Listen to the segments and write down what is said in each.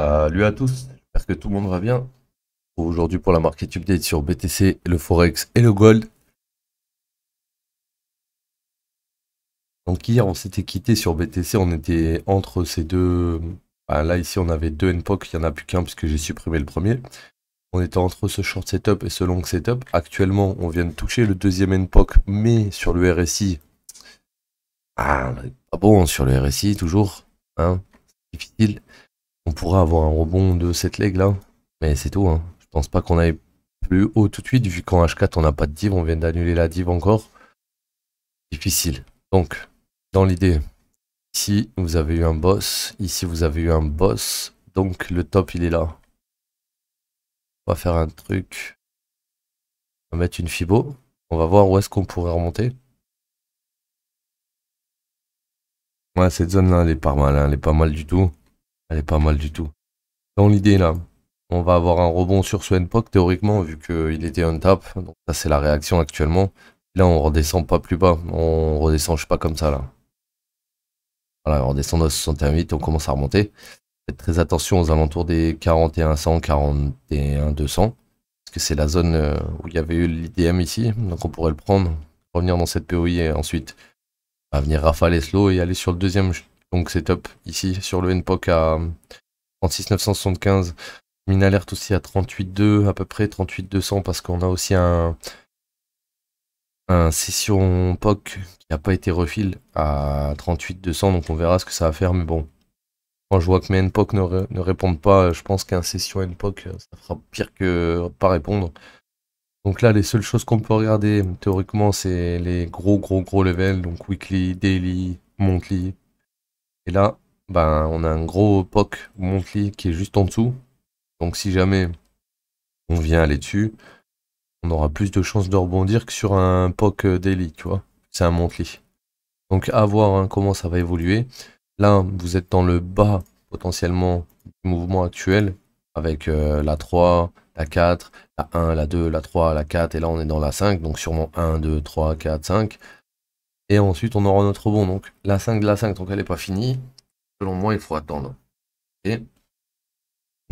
Euh, Salut à tous, j'espère que tout le monde va bien. Aujourd'hui pour la market update sur BTC, le Forex et le Gold. Donc hier on s'était quitté sur BTC, on était entre ces deux... Bah, là ici on avait deux NPOC, il n'y en a plus qu'un puisque j'ai supprimé le premier. On était entre ce short setup et ce long setup. Actuellement on vient de toucher le deuxième NPOC mais sur le RSI. Ah, pas bon sur le RSI toujours. Hein difficile on pourra avoir un rebond de cette leg là, mais c'est tout. Hein. Je pense pas qu'on aille plus haut tout de suite, vu qu'en H4 on n'a pas de div, on vient d'annuler la div encore. Difficile. Donc, dans l'idée, ici vous avez eu un boss, ici vous avez eu un boss, donc le top il est là. On va faire un truc, on va mettre une fibo, on va voir où est-ce qu'on pourrait remonter. Ouais, cette zone là elle est pas mal, hein. elle est pas mal du tout. Elle est pas mal du tout. Dans l'idée, là, on va avoir un rebond sur ce théoriquement, vu qu'il était on tap. Donc ça, c'est la réaction actuellement. Là, on redescend pas plus bas. On redescend, je sais pas, comme ça, là. Voilà, on redescend à 61,8, on commence à remonter. Faites très attention aux alentours des 41-200. Parce que c'est la zone euh, où il y avait eu l'IDM ici. Donc on pourrait le prendre, revenir dans cette POI et ensuite à venir rafaler slow et aller sur le deuxième donc c'est top. Ici, sur le NPOC à 36975, mine alerte aussi à 38.2 à peu près, 38.200 parce qu'on a aussi un, un session POC qui n'a pas été refil à 38.200. Donc on verra ce que ça va faire. Mais bon, quand je vois que mes NPOC ne, ne répondent pas, je pense qu'un session NPOC, ça fera pire que pas répondre. Donc là, les seules choses qu'on peut regarder, théoriquement, c'est les gros, gros, gros levels, donc weekly, daily, monthly, et là, ben, on a un gros POC monthly qui est juste en dessous. Donc si jamais on vient aller dessus, on aura plus de chances de rebondir que sur un POC euh, daily, tu vois. C'est un monthly. Donc à voir hein, comment ça va évoluer. Là, vous êtes dans le bas potentiellement du mouvement actuel avec euh, la 3, la 4, la 1, la 2, la 3, la 4 et là on est dans la 5. Donc sûrement 1, 2, 3, 4, 5. Et ensuite, on aura notre bon. Donc, la 5 de la 5, tant qu'elle n'est pas finie, selon moi, il faut attendre. Et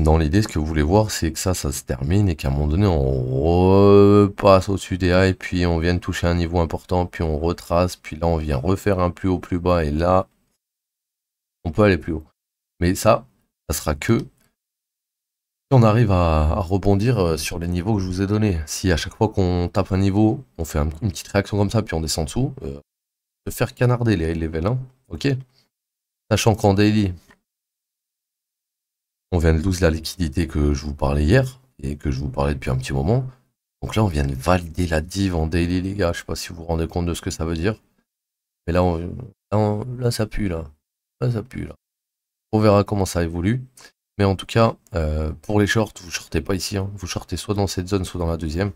dans l'idée, ce que vous voulez voir, c'est que ça, ça se termine et qu'à un moment donné, on repasse au-dessus des et puis on vient de toucher un niveau important, puis on retrace, puis là, on vient refaire un plus haut, plus bas, et là, on peut aller plus haut. Mais ça, ça sera que si on arrive à, rebondir euh, sur les niveaux que je vous ai donnés. Si à chaque fois qu'on tape un niveau, on fait une petite réaction comme ça, puis on descend dessous, euh, faire canarder les high level, Ok Sachant qu'en daily, on vient de lose la liquidité que je vous parlais hier et que je vous parlais depuis un petit moment. Donc là, on vient de valider la div en daily, les gars. Je sais pas si vous vous rendez compte de ce que ça veut dire. Mais là, on, là, ça pue, là. ça pue, là. On verra comment ça évolue. Mais en tout cas, euh, pour les shorts, vous sortez pas ici. Hein. Vous sortez soit dans cette zone, soit dans la deuxième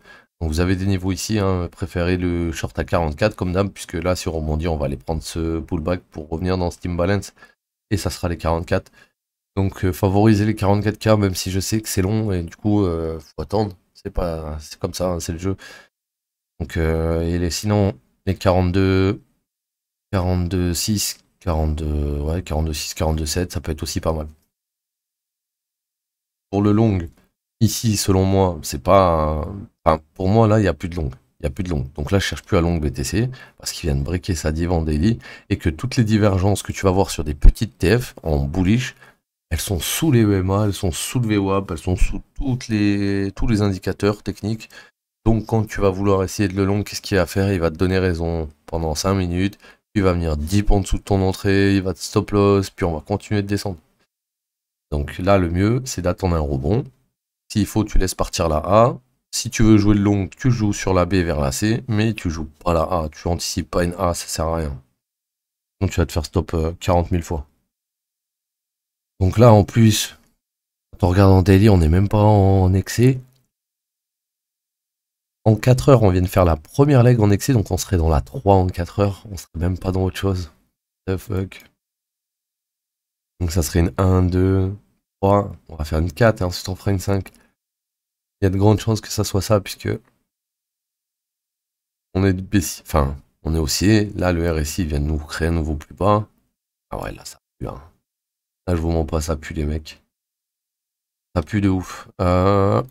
vous avez des niveaux ici, hein, préférez le short à 44 comme d'hab, puisque là sur rebondit on va aller prendre ce pullback pour revenir dans Steam Balance, et ça sera les 44. Donc favoriser euh, favorisez les 44K, même si je sais que c'est long, et du coup euh, faut attendre, c'est pas comme ça, hein, c'est le jeu. Donc euh, et les, sinon les 42, 42, 6, 42, ouais, 42, 6, 42, 7, ça peut être aussi pas mal. Pour le long, ici selon moi, c'est pas pour moi, là, il n'y a plus de longue. Il a plus de longue. Donc là, je cherche plus à longue BTC parce qu'il vient de briquer sa div en daily et que toutes les divergences que tu vas voir sur des petites TF en bullish, elles sont sous les EMA, elles sont sous le VWAP, elles sont sous toutes les, tous les indicateurs techniques. Donc quand tu vas vouloir essayer de le long, qu'est-ce qu'il va faire Il va te donner raison pendant 5 minutes, il va venir 10 en dessous de ton entrée, il va te stop loss, puis on va continuer de descendre. Donc là, le mieux, c'est d'attendre un rebond. S'il faut, tu laisses partir la A, si tu veux jouer le long, tu joues sur la B vers la C, mais tu joues pas la A, tu anticipes pas une A, ça sert à rien. Donc tu vas te faire stop 40 euh, 000 fois. Donc là, en plus, quand on regarde en daily, on n'est même pas en excès. En 4 heures, on vient de faire la première leg en excès, donc on serait dans la 3 en 4 heures. On serait même pas dans autre chose. The fuck. Donc ça serait une 1, 2, 3. On va faire une 4 et ensuite on fera une 5. Il y a de grandes chances que ça soit ça, puisque on est baissier. Enfin, on est haussier. Là, le RSI vient de nous créer un nouveau plus bas. Ah ouais, là, ça pue. Hein. Là, je vous montre pas, ça pue, les mecs. Ça pue de ouf. Euh,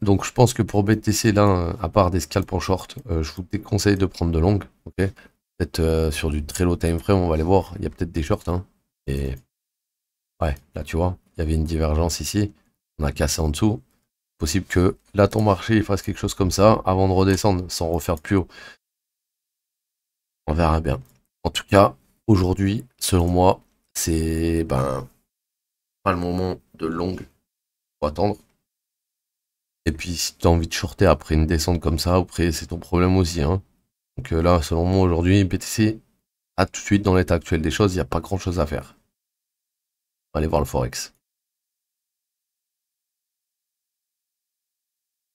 Donc, je pense que pour BTC, là, à part des scalps en short, euh, je vous déconseille de prendre de longues. ok peut-être euh, sur du très low time frame, on va aller voir. Il y a peut-être des shorts. Hein. Et ouais, là, tu vois, il y avait une divergence ici. On a cassé en dessous possible que là ton marché il fasse quelque chose comme ça avant de redescendre sans refaire plus haut. On verra bien. En tout cas, aujourd'hui, selon moi, c'est ben pas le moment de longue. attendre. Et puis si tu as envie de shorter après une descente comme ça, après c'est ton problème aussi. Hein. Donc euh, là, selon moi, aujourd'hui, BTC, à tout de suite dans l'état actuel des choses, il n'y a pas grand chose à faire. aller voir le Forex.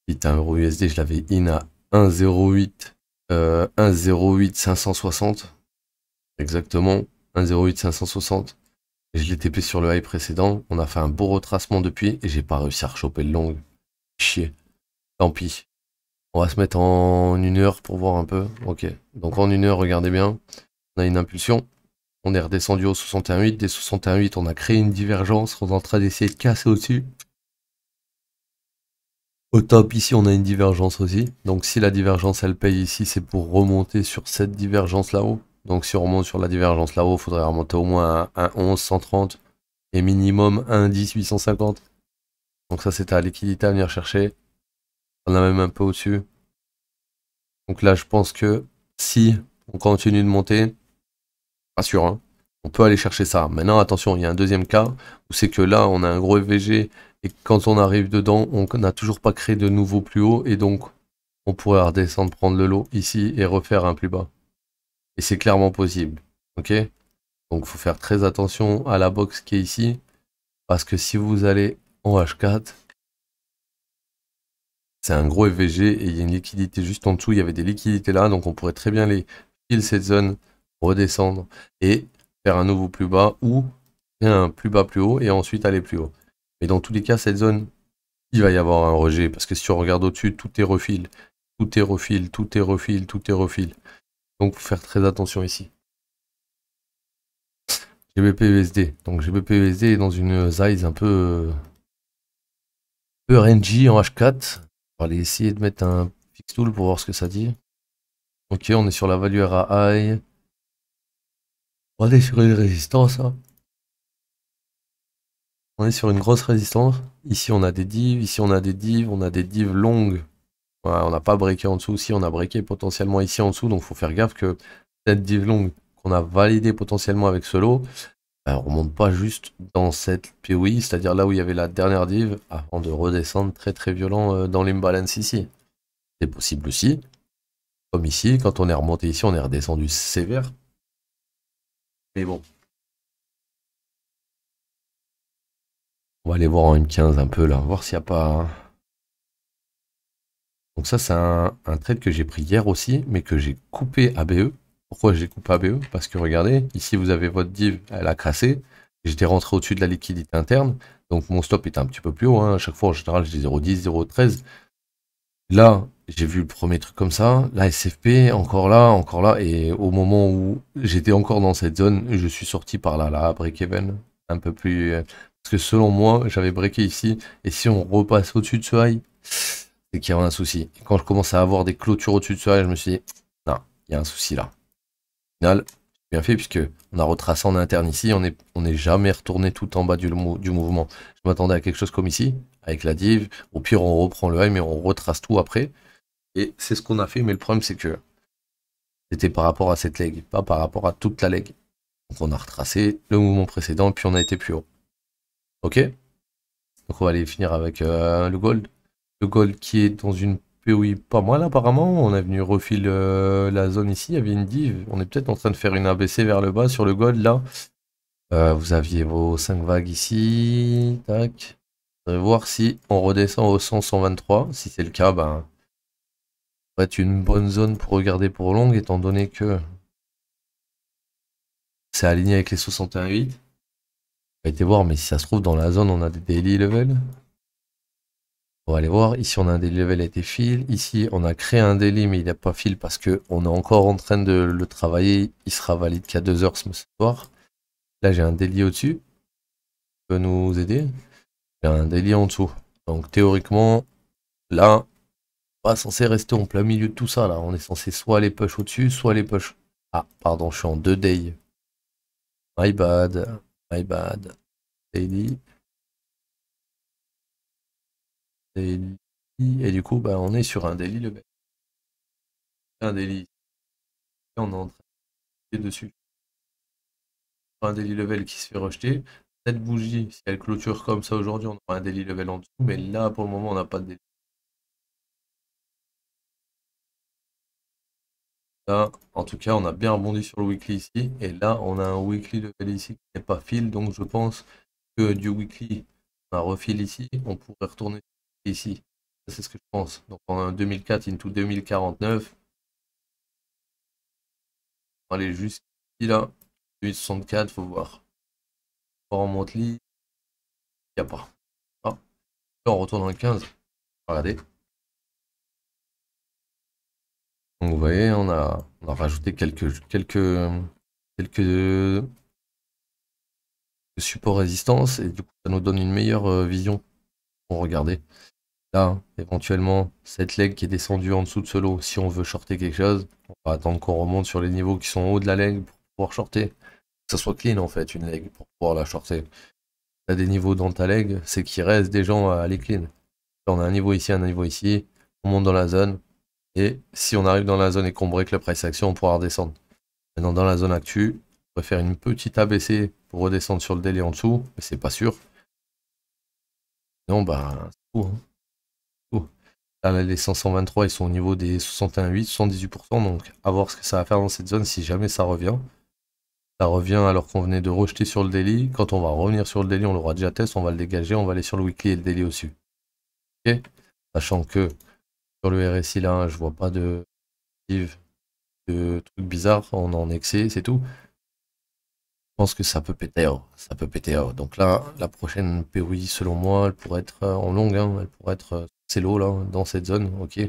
Putain, euro USD, je l'avais in à 1,08, 1,08 560. Exactement, 1,08 560. Et je l'ai TP sur le high précédent. On a fait un beau retracement depuis et j'ai pas réussi à rechoper le long. Chier. Tant pis. On va se mettre en une heure pour voir un peu. Ok. Donc en une heure, regardez bien. On a une impulsion. On est redescendu au 61.8. Des 61.8, on a créé une divergence. On est en train d'essayer de casser au-dessus. Au top, ici, on a une divergence aussi. Donc, si la divergence, elle paye ici, c'est pour remonter sur cette divergence là-haut. Donc, si on remonte sur la divergence là-haut, il faudrait remonter au moins à 11, 130 et minimum 1, 10, 850. Donc, ça, c'est à liquidité à venir chercher. On a même un peu au-dessus. Donc là, je pense que si on continue de monter, pas sûr, hein, on peut aller chercher ça. Maintenant, attention, il y a un deuxième cas où c'est que là, on a un gros EVG et quand on arrive dedans, on n'a toujours pas créé de nouveau plus haut et donc on pourrait redescendre, prendre le lot ici et refaire un plus bas. Et c'est clairement possible. Ok Donc faut faire très attention à la box qui est ici. Parce que si vous allez en H4, c'est un gros FVG et il y a une liquidité juste en dessous. Il y avait des liquidités là, donc on pourrait très bien les filer cette zone, redescendre et faire un nouveau plus bas ou un plus bas plus haut et ensuite aller plus haut. Mais dans tous les cas, cette zone, il va y avoir un rejet. Parce que si on regarde au-dessus, tout est refil. Tout est refil, tout est refil, tout est refil. Donc, faut faire très attention ici. GBPUSD. E Donc, GBPUSD e est dans une size un peu... peu RNG en H4. On va aller essayer de mettre un fix Tool pour voir ce que ça dit. Ok, on est sur la value RAI. On aller sur une résistance. Hein. On est sur une grosse résistance. Ici, on a des DIVs, Ici, on a des DIVs, On a des dives longues. on n'a pas breaké en dessous. Si, on a breaké potentiellement ici en dessous. Donc, faut faire gaffe que cette dive longue qu'on a validée potentiellement avec ce lot, euh, on remonte pas juste dans cette POI, c'est-à-dire là où il y avait la dernière div, avant de redescendre très très violent euh, dans l'imbalance ici. C'est possible aussi. Comme ici, quand on est remonté ici, on est redescendu sévère. Mais bon, On va aller voir en M15 un peu là, voir s'il n'y a pas... Donc ça, c'est un, trade que j'ai pris hier aussi, mais que j'ai coupé ABE. Pourquoi j'ai coupé ABE Parce que regardez, ici vous avez votre div, elle a crassé. J'étais rentré au-dessus de la liquidité interne, donc mon stop était un petit peu plus haut. Hein. À chaque fois, en général, j'ai 0,10, 0,13. Là, j'ai vu le premier truc comme ça. La SFP, encore là, encore là. Et au moment où j'étais encore dans cette zone, je suis sorti par là, là, break-even, un peu plus parce que selon moi, j'avais breaké ici. Et si on repasse au-dessus de ce high, c'est qu'il y a un souci. quand je commence à avoir des clôtures au-dessus de ce high, je me suis dit, non, il y a un souci là. bien fait puisque on a retracé en interne ici, on n'est on jamais retourné tout en bas du, du mouvement. Je m'attendais à quelque chose comme ici, avec la div. Au pire, on reprend le high, mais on retrace tout après. Et c'est ce qu'on a fait, mais le problème, c'est que c'était par rapport à cette leg, pas par rapport à toute la leg. Donc on a retracé le mouvement précédent, puis on a été plus haut. Ok Donc on va aller finir avec euh, le gold. Le gold qui est dans une POI pas mal apparemment. On est venu refiler euh, la zone ici. Il y avait une div. On est peut-être en train de faire une ABC vers le bas sur le gold là. Euh, vous aviez vos 5 vagues ici. Tac. Vous voir si on redescend au 100, 123. Si c'est le cas, ben, va être une bonne zone pour regarder pour longue étant donné que c'est aligné avec les 61.8 voir, mais si ça se trouve, dans la zone, on a des daily level. On va aller voir. Ici, on a un daily level a été fil. Ici, on a créé un délit mais il n'a pas fil parce que on est encore en train de le travailler. Il sera valide qu'à deux heures ce soir. Là, j'ai un délit au-dessus. Peut nous aider. J'ai un délit en dessous. Donc, théoriquement, là, pas censé rester en plein milieu de tout ça. Là, on est censé soit les push au-dessus, soit les push. Ah, pardon, je suis en 2 day. My bad. My bad. Daily. Daily. Et du coup, bah, on est sur un daily level. Un daily. on est en dessus. Un daily level qui se fait rejeter. Cette bougie, si elle clôture comme ça aujourd'hui, on aura un daily level en dessous. Mais là, pour le moment, on n'a pas de daily en tout cas, on a bien rebondi sur le weekly ici. Et là, on a un weekly level ici qui n'est pas fil. Donc, je pense que du weekly, on a refil ici. On pourrait retourner ici. C'est ce que je pense. Donc, on a un 2004 into 2049. allez juste aller jusqu'ici là. 864, faut voir. On remonte l'île. Il n'y a pas. Ah. on retourne dans 15. Regardez. Donc vous voyez, on a, rajouté quelques, quelques, supports résistance et du coup ça nous donne une meilleure euh, vision pour regarder. Là, éventuellement, cette leg qui est descendue en dessous de ce lot, si on veut shorter quelque chose, on va attendre qu'on remonte sur les niveaux qui sont en haut de la leg pour pouvoir shorter. Que ça soit clean en fait, une leg, pour pouvoir la shorter. T'as des niveaux dans ta leg, c'est qu'il reste des gens à aller clean. on a un niveau ici, un niveau ici, on monte dans la zone, et si on arrive dans la zone et qu'on break le price action, on pourra redescendre. Maintenant, dans la zone actuelle, on pourrait faire une petite abaissée pour redescendre sur le délai en dessous, mais c'est pas sûr. Non, bah, c'est fou, hein. Là, les 523, ils sont au niveau des 61,8, 78%, donc à voir ce que ça va faire dans cette zone si jamais ça revient. Ça revient alors qu'on venait de rejeter sur le daily. Quand on va revenir sur le daily, on l'aura déjà test, on va le dégager, on va aller sur le weekly et le daily aussi. Ok Sachant que le RSI là, hein, je vois pas de, de trucs bizarres, on en excès, c'est tout. Je pense que ça peut péter, hein, ça peut péter. Hein. Donc là, la prochaine POI, selon moi, elle pourrait être euh, en longue, elle pourrait être euh, c'est là, dans cette zone, ok.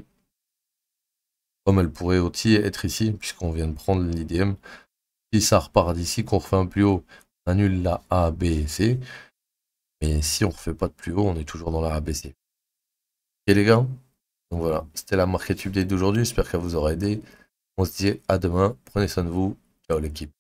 Comme elle pourrait aussi être ici, puisqu'on vient de prendre l'IDM. Si ça repart d'ici, qu'on refait un plus haut, on annule la A, B C. Mais si on refait pas de plus haut, on est toujours dans la ABC ok Et les gars donc voilà, c'était la Market Update d'aujourd'hui. J'espère qu'elle vous aura aidé. On se dit à demain. Prenez soin de vous. Ciao l'équipe.